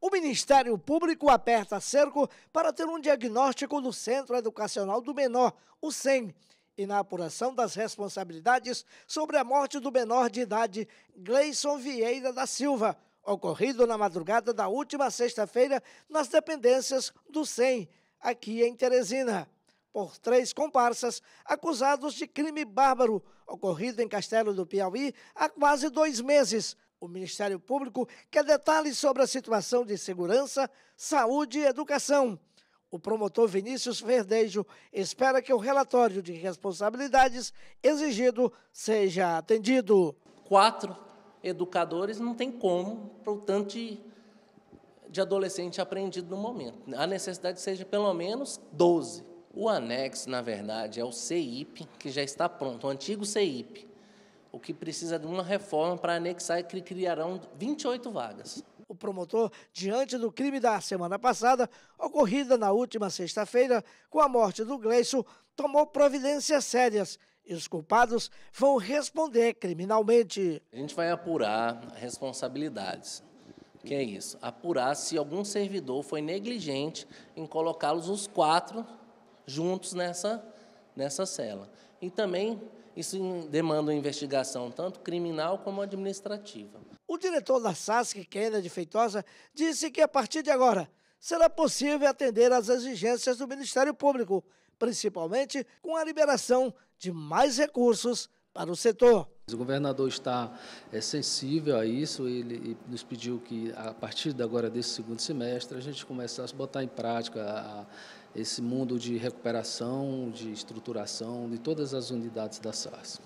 O Ministério Público aperta cerco para ter um diagnóstico no Centro Educacional do Menor, o CEM, e na apuração das responsabilidades sobre a morte do menor de idade Gleison Vieira da Silva, ocorrido na madrugada da última sexta-feira nas dependências do CEM, aqui em Teresina. Por três comparsas acusados de crime bárbaro, ocorrido em Castelo do Piauí há quase dois meses o Ministério Público quer detalhes sobre a situação de segurança, saúde e educação. O promotor Vinícius Verdejo espera que o relatório de responsabilidades exigido seja atendido. Quatro educadores não tem como para o tanto de, de adolescente apreendido no momento. Né? A necessidade seja pelo menos 12. O anexo, na verdade, é o CIP, que já está pronto, o antigo CIP o que precisa de uma reforma para anexar que criarão 28 vagas. O promotor, diante do crime da semana passada, ocorrida na última sexta-feira, com a morte do Gleison, tomou providências sérias e os culpados vão responder criminalmente. A gente vai apurar responsabilidades. Que é isso? Apurar se algum servidor foi negligente em colocá-los os quatro juntos nessa nessa cela. E também isso demanda uma investigação tanto criminal como administrativa. O diretor da SASC, Keira de Feitosa, disse que a partir de agora será possível atender às exigências do Ministério Público, principalmente com a liberação de mais recursos para o setor. O governador está é, sensível a isso, ele nos pediu que, a partir de agora desse segundo semestre, a gente começasse a botar em prática a, a esse mundo de recuperação, de estruturação de todas as unidades da SARS.